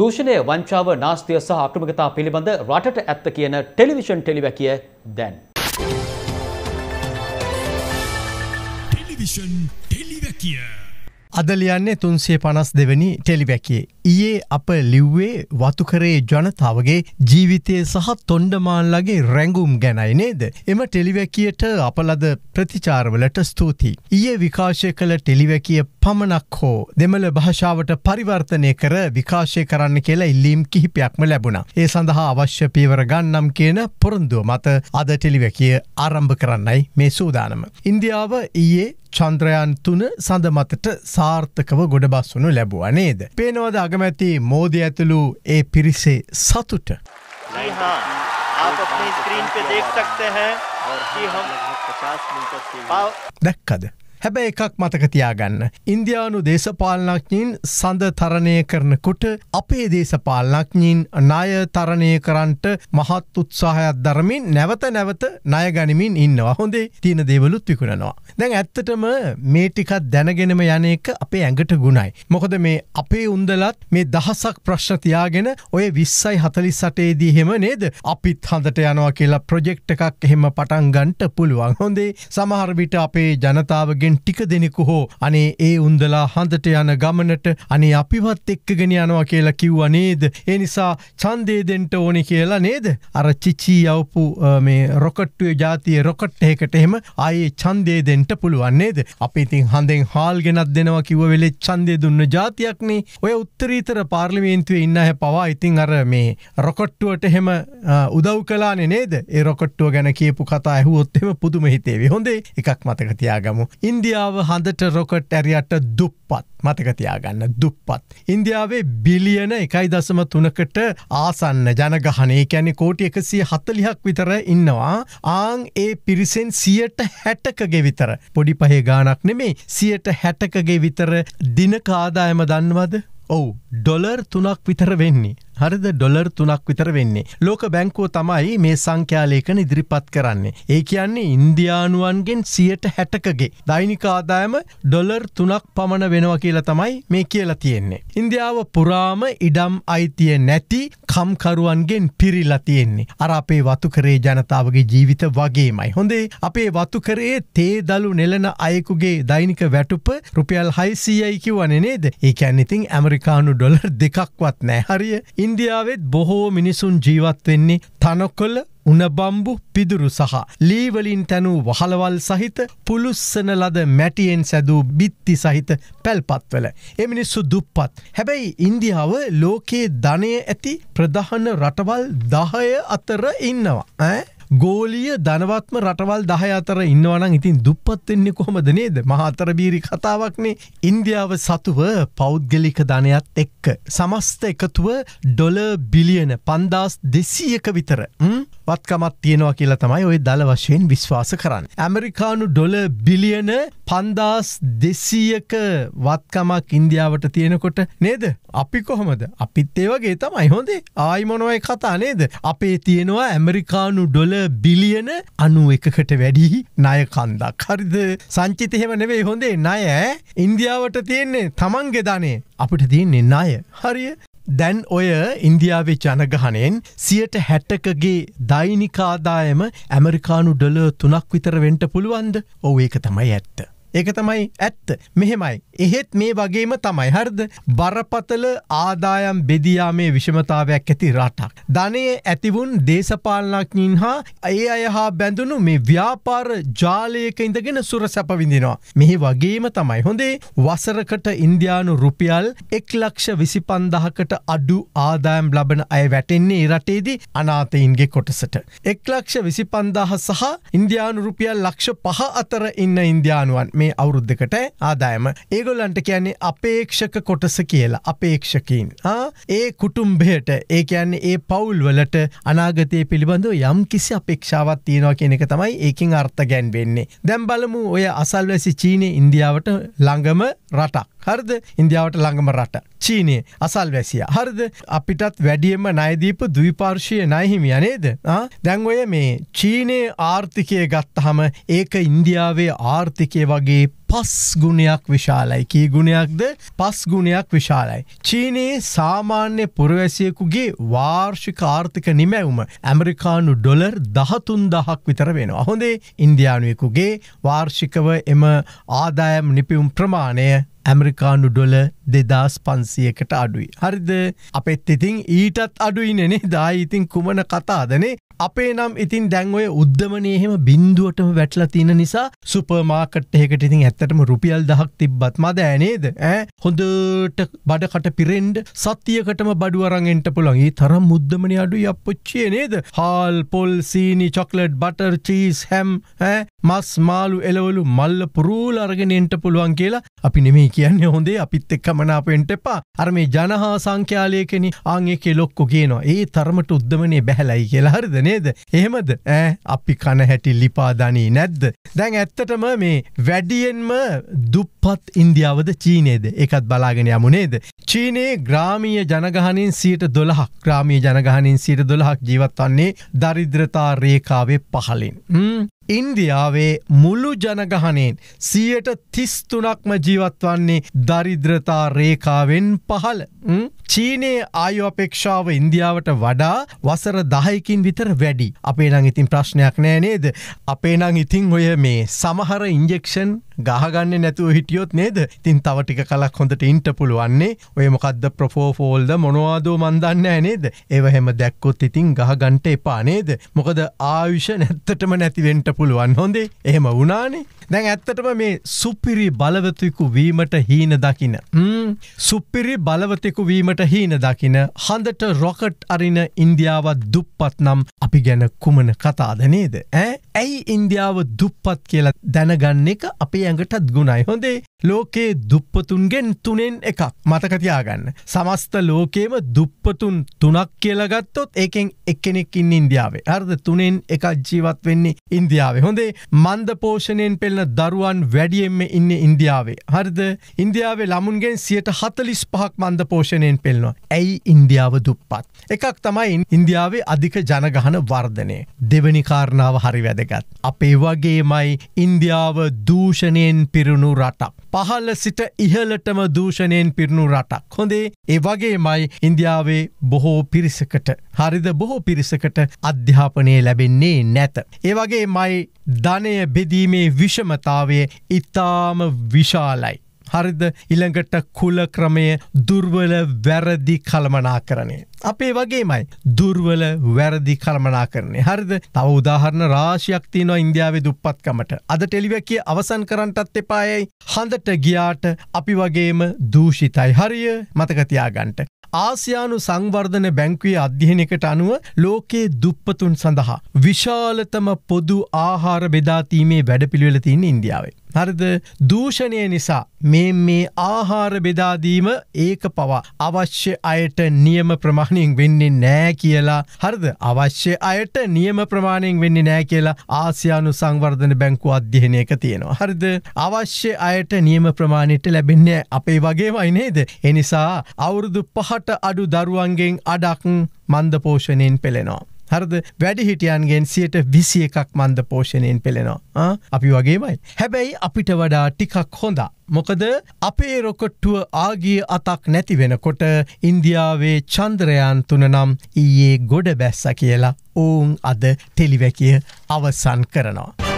දූෂණය වංචාව නාස්තිය සහ අක්‍රමකතා පිළිබඳ රටට ඇත්ත කියන ටෙලිවිෂන් ටෙලිවැකිය දැන්. ටෙලිවිෂන් ටෙලිවැකිය අදලියන්නේ තුන්සේ පනස් දෙවැනි ටෙලිබැකේ. ඊයේ අප ලිව්වේ වතුකරේ ජනතාවගේ ජීවිතය සහ තොන්ඩමාල්ලගේ රැඟුම් ගැනයි නේද. එම ටෙලිවැකියට අපලද ප්‍රතිචාරවලට ස්තුතියි. ඊයේ විකාශය කළ ටෙලිවැකිය පමණක් හෝ දෙමළ භාෂාවට පරිවර්තනය කර විකාශය කරන්න කියලා ඉල්ලීම් කිහිපයක්ම ලැබුණා. ඒ සඳහා අවශ්‍ය පීවර ගන්නම් කියන පොරොන්දුව මත අද ටෙලිවැකිය ආරම්භ කරන්නයි මේ සූදානම. ඉන්දියාව ඊයේ චන්ද්‍රයන් තුන සඳ මතට සාර්ථකව ගොඩබස්වනු ලැබුව නේද. පේනවද අගමැති මෝදි ඇතුළු ඒ පිරිසේ සතුට. දැක්කද හැබැ එකක් මතකතියාගන්න. ඉන්දයානු දේශපාලනක්ඥින් සඳ තරණය කරනකුට අපේ දේශපාලනක්ඥින් ණය තරණය කරන්ට මහත් උත්සාහයක් දරමින් නැවත නැවත නයගනිමින් ඉන්නවා හොඳේ තියෙන දේවලුත් විකුණනවා. දැන් ඇත්තටම මේටිකත් දැනගෙනම යන එක අපේ ඇඟට ගුණයි. මොකද මේ අපේ උන්දලත් මේ දහසක් ප්‍රශ්නතියාගෙන ඔය විස්සයි හතලි සටේදී හෙම නේද අපිත් හඳට යනවා කියලා ප්‍රජෙක්් එකක් එහෙම පටන්ගන්ට පුළුවන් හොඳේ සමහරවිට අපේ ජනතාවගෙන් අතරින් ටික දෙනෙකු හෝ අනේ ඒ උන්දලා හඳට යන ගමනට අනේ අපිවත් එක්කගෙන යනවා කියලා කිව්වා නේද ඒ නිසා චන්දේ දෙන්න ඕනි කියලා නේද අර චිචී යවපු මේ රොකට්ටුවේ ජාතිය රොකට් එකකට එහෙම ආයේ චන්දේ දෙන්න පුළුවන් නේද අපි ඉතින් හඳෙන් හාල් ගෙනත් දෙනවා කිව්ව වෙලේ චන්දේ දුන්න ජාතියක්නේ ඔය උත්තරීතර පාර්ලිමේන්තුවේ ඉන්න හැ පවා ඉතින් අර මේ රොකට්ටුවට හෙම උදව් කලානේ නේද ඒ රොකට්ටුව ගැන කියපු කතා ඇහුවොත් එම පුදුම හිතේවි හොඳේ එකක් මතක තියාගමු. ඉන්දිය ඉන්දියාව හඳට රොකට් ඇරියට දුප්පත් මතකතියාගන්න දුප්පත්. ඉන්දියාවේ බිලියන එකයි දසම තුනකට ආසන්න ජනගහනේ කැනෙ කෝටි එකසිය හත්තලිහක් විතර ඉන්නවා ආං ඒ පිරිසෙන් සියට හැටකගේ විතර පොඩි පහේ ගානක් නෙමේ සියට හැටකගේ විතර දිනකාදායම දන්නවද ඔවු ඩොලර් තුනක් විතර වෙන්නේ. හරිද ඩොලර් තුනක් විතර වෙන්නේ. ලෝක බැංකෝ තමයි මේ සංඛ්‍යාලේකන ඉදිරිපත් කරන්නේ. ඒ කියන්නේ ඉන්දයානුවන්ගෙන් සියට හැටකගේ. දෛනික ආදායම ඩොලර් තුනක් පමණ වෙනවා කියලා තමයි මේ කියලා තියෙන්නේ. ඉන්දියාව පුරාම ඉඩම් අයිතිය නැති කම්කරුවන්ගෙන් පිරිලා තියෙන්නේ. අර අපේ වතුකරේ ජනතාවගේ ජීවිත වගේමයි. හොඳේ අපේ වතුකරේ තේදලු නෙලන අයෙකුගේ දෛනික වැටුප රුපියල් හයිසීයයි කිව්වනේ නේද. ඒ කැන්නිතින් ඇමරිකානු ඩොලර් දෙකක්වත් නෑ හරිය ඉන්දියාවෙත් බොහෝ මිනිසුන් ජීවත්වෙන්නේ තනොකොල උනබම්බු පිදුරු සහ ලීවලින් තැනූ වහලවල් සහිත පුලුස්සන ලද මැටියෙන් සැදූ බිත්ති සහිත පැල්පත්වල. එමිනිස්සු දුප්පත්. හැබැයි ඉන්දියාව ලෝකයේ ධනය ඇති ප්‍රධහන රටවල් දහය අතර ඉන්නවා. ඇ? ගෝලිය ධනවත්ම රටවල් දහ අතර ඉන්නවනම් ඉතින් දුප්පත් වෙන්නේ කොහොමද නේද මහතරබීරි කතාවක්නේ ඉන්දියාව සතුව පෞද්ගලික ධනයත් එක්ක සමස්ත එකතුව ඩොල බිලියන පන්දස් දෙසීයක විතර වත්කමත් තියෙනවා කියලා තමයි ඔය දළ වශයෙන් විශ්වාස කරන්න. ඇමරිකානු ඩොල බිලියන පන්දාස් දෙසීයක වත්කමක් ඉන්දියාවට තියෙනකොට නේද අපි කොහොමද අපිත් ඒ වගේ තමයි හොඳේ ආයිමොනොවයි කතා නේද අපේ තියෙනවා ඇමරිකානු ඩොල බිලියන අනු එකකට වැඩි නය කන්දක් හරිද සංචිත එහෙම නෙවෙයි හොඳේ නය ඉන්දියාවට තියෙන්නේ තමන්ගෙ ධනේ අපිට තියන්නේ නාය හරිය දැන් ඔය ඉන්දියාවේ ජනගහනයෙන් සියට හැට්ටකගේ දෛනිකාදායම ඇමරිකානු ඩොල තුනක් විතර වෙන්ට පුළුවන්ද ඔව ඒක තමයි ඇත්ත. ඒක තමයි ඇත්ත මෙහෙමයි. එහෙත් මේ වගේම තමයි හරිද බරපතල ආදායම් බෙදියාමේ විෂමතාවයක් ඇති රටක්. ධනය ඇතිවුන් දේශපාලනඥයින් හා ඒ අය හා බැඳුණු මේ ව්‍යාපාර ජාලයක ඉඳගෙන සුර සැපවිඳිනවා. මෙහි වගේම තමයි හොඳේ වසරකට ඉන්දයානු රුපියල් එක් ලක්ෂ විසි පන්දහකට අඩු ආදායම් ලබන අය වැටෙන්නේ රටේදී අනාතයින්ගේ කොටසට. එක් ලක්ෂ විසි පන්දාහ සහ ඉන්දයානු රුපියල් ලක්ෂ පහ අතර ඉන්න ඉන්දයානුවන් මේ අවුරුද්ධකට ආදායම ඒගොල්ලන්ට කියන්නේ අපේක්ෂක කොටස කියලා අපේක්ෂකින් ඒ කුටුම්බයට ඒ කියන්නේ ඒ පවුල්වලට අනාගතය පිළිබඳ යම් කිසි අපේක්ෂාවත් තියෙනවා කියන එක තමයි ඒකින් අර්ථ ගැන්වෙන්නේ දැම් බලමු ඔය අසල්වැසි චීනය ඉන්දියාවට ළඟම රටක් හරිද ඉන්දියාවට ළඟම රට චීනය අසල් වැසිය හරිද අපිටත් වැඩියම නයදීප දවිපාර්ශය නයහිමිය නේද දැන්ඔය මේ චීනය ආර්ථිකය ගත්තහම ඒක ඉන්දියාවේ ආර්ථිකය වගේ පස් ගුණයක් විශාලයි කී ගුණයක්ද පස් ගුණයක් විශාලයි. චීනයේ සාමාන්‍ය පුරවැසියකුගේ වාර්ෂික ආර්ථික නිමැවුම ඇමරිකානු ඩොලර් දහතුන් දහක් විතර වෙන. හොඳේ ඉන්දයානුවෙකුගේ වාර්ෂිකව එම ආදායම් නිපියුම් ප්‍රමාණය ඇමරිකානු ඩොල දෙදස් පන්සියකට අඩුයි. හරිද අපෙත් ඉතින් ඊටත් අඩුයිනනේ දායිඉතින් කුමන කතාදනේ අපේ නම් ඉතින් දැන්ඔය උද්දමනයහෙම බින්දුවටම වැටලා තියෙන නිසා සුපර්මාකට් එහෙකට ඉතින් ඇත්තටම රුපියල් දහක් තිබ්බත් මද ඇනේද ඇ හොඳට බඩකට පිරෙන්ඩ සතියකටම බඩුවරගෙන්ට පුළන් ඒ තරම් මුද්දමනය අඩු අපපුච්චේ නේද හාල් පොල් සීනි චොක්ලට් බටර් චීස් හැම් මස් මාලු එලවලු මල්ල පුරූල අරගෙනෙන්ට පුළුවන් කියලා අපි නෙමේ කියන්නේ හොඳේ අපිත් එක් කමනාපෙන්ට එපා අර මේ ජනහා සංඛ්‍යාලයකෙන ආගේ කෙලොක්කු කියනවා ඒ තරමට උද්දමනේ බැහලයි කියලා හරිදන නේද. එහෙමද ඇ අපි කන හැටි ලිපාදනී නැද්ද. දැන් ඇත්තටම මේ වැඩියෙන්ම දුප්පත් ඉන්දියාවද චීනේද එකත් බලාගෙන යමුනේද. චීනයේ ග්‍රාමීය ජනගහනින් සීට දොළහක් ග්‍රාමීය ජනගහනින් සීට දොළහක් ජීවත්වන්නේ දරිද්‍රතා රේකාවේ පහලින්. ඉන්දියාවේ මුළු ජනගහනෙන් සියයට තිස්තුනක්ම ජීවත්වන්නේ දරිද්‍රතා රේකාවෙන් පහල. චීනයේ ආයු අපේක්ෂාව ඉන්දියාවට වඩා වසර දහයකින් විතර වැඩි. අපේ නං ඉතින් ප්‍රශ්නයක් නෑ නේද. අපේ නං ඉතිං ඔය මේ සමහර ඉන්ජෙක්ෂන් ගහගන්න නැතුව හිටියොත් නේද තින් තව ටික කලක් හොඳට ඉන්ට පුළුවන්නේ ඔය මොකක්ද ප්‍රෆෝෆෝල්ද මොනවාදෝ මන්දන්න ඇනේද ඒවහෙම දැක්කොත් ඉතින් ගහගන්ට එපානේද මොකද ආයුෂ නැත්තටම නැතිවෙන්ට පුළුවන් හොඳේ එහෙම වනානේ දැන් ඇත්තටම මේ සුපිරි බලවතුකු වීමට හීන දකින ම්. සුපිරි බලවතෙකු වීමට හීන දකින හඳට රොකට් අරින ඉන්දියාවත් දුප්පත් නම් අපි ගැන කුමන කතාද නේද ඇ ඇයි ඉන්දියාව දුප්පත් කියලා දැනගන්න එක අපේ ඇඟටත් ගුණයි හොඳේ ලෝකයේ දුප්පතුන්ගෙන් තුනෙන් එකක් මතකතියාගන්න. සමස්ත ලෝකේම දුප්පතුන් තුනක් කියලගත්තොත් ඒකෙන් එක්කෙනෙක් ඉන්න ඉන්දියාවේ. අර්ද තුනෙන් එකක් ජීවත් වෙන්නේ ඉන්දියාවේ. හොඳේ මන්ද පෝෂණයෙන් පෙල්න දරුවන් වැඩියෙන්ම ඉන්න ඉන්දියාවේ. හරිද ඉන්දියාවේ ළමුන්ගෙන් සිය හරියට හතලිස් පහක් මන්ද පෝෂණයෙන් පෙල්නවා. ඇයි ඉන්දියාව දුප්පත්. එකක් තමයි ඉන්දියාවේ අධික ජනගහන වර්ධනය. දෙවැනි කාරණාව හරි වැදගත්. අපේ වගේමයි ඉන්දියාව දූෂණයෙන් පිරුණු රටක්. පහල්ල සිට ඉහලටම දූෂණයෙන් පිරුණු රටක්. හොඳේ ඒ වගේමයි ඉන්දියාවේ බොහෝ පිරිසකට. හරිද බොහෝ පිරිසකට අධ්‍යාපනය ලැබෙන්නේ නැත. ඒවගේ මයි ධනය බෙදීමේ විෂමතාවය ඉතාම විශාලයි. හරිද ඉළඟට කුල ක්‍රමය දුර්වල වැරදි කළමනා කරනේ. අපේ වගේමයි දුර්වල වැරදි කළමනා කරනේ හරිද තව උදාහරණ රාශයක්ති නො ඉන්දියාවේ දුප්පත්කමට අද ටෙලිවැකිය අවසන් කරන්නටත් එපායයි හඳට ගියාට අපි වගේම දූෂිතයි හරිය මතකතියාගන්ට. ආසියානු සංවර්ධන බැංකවේ අධ්‍යනකට අනුව ලෝකයේ දුප්පතුන් සඳහා. විශාලතම පොදු ආහාර බෙදාතීමේ වැඩපිළිවෙලතින්න ඉන්දියාවේ. හරිද දූෂණය නිසා මේ මේ ආහාර බෙදාදීම ඒක පවා අවශ්‍ය අයට නියම ප්‍රමාණයෙන් වෙන්නේ නෑ කියලා හරිද අවශ්‍ය අයට නියම ප්‍රමාණයෙන් වෙන්නේ නෑ කියලා ආසියානු සංවර්ධන බැංකු අධ්‍යයනයක තියෙනවා හරිද අවශ්‍ය අයට නියම ප්‍රමාණයට ලැබෙන්නේ අපේ වගේ වයිනේද එනිසා අවුරුදු පහට අඩු දරුවන්ගෙන් අඩක් මන්ද පෝෂණයෙන් පෙළෙනවා හරද වැඩිහිටියන්ගෙන් සියට විසිය එකක් මන්ද පෝෂණයෙන් පෙළෙනවා අපි වගේමයි. හැබැයි අපිට වඩා ටිකක් හොඳ. මොකද අපේ රොකොට්ටුව ආගිය අතක් නැති වෙනකොට ඉන්දියාවේ චන්ද්‍රයන් තුන නම් ඊයේ ගොඩ බැස්ස කියලා ඔවුන් අද ටෙලිවැකිය අවසන් කරනවා.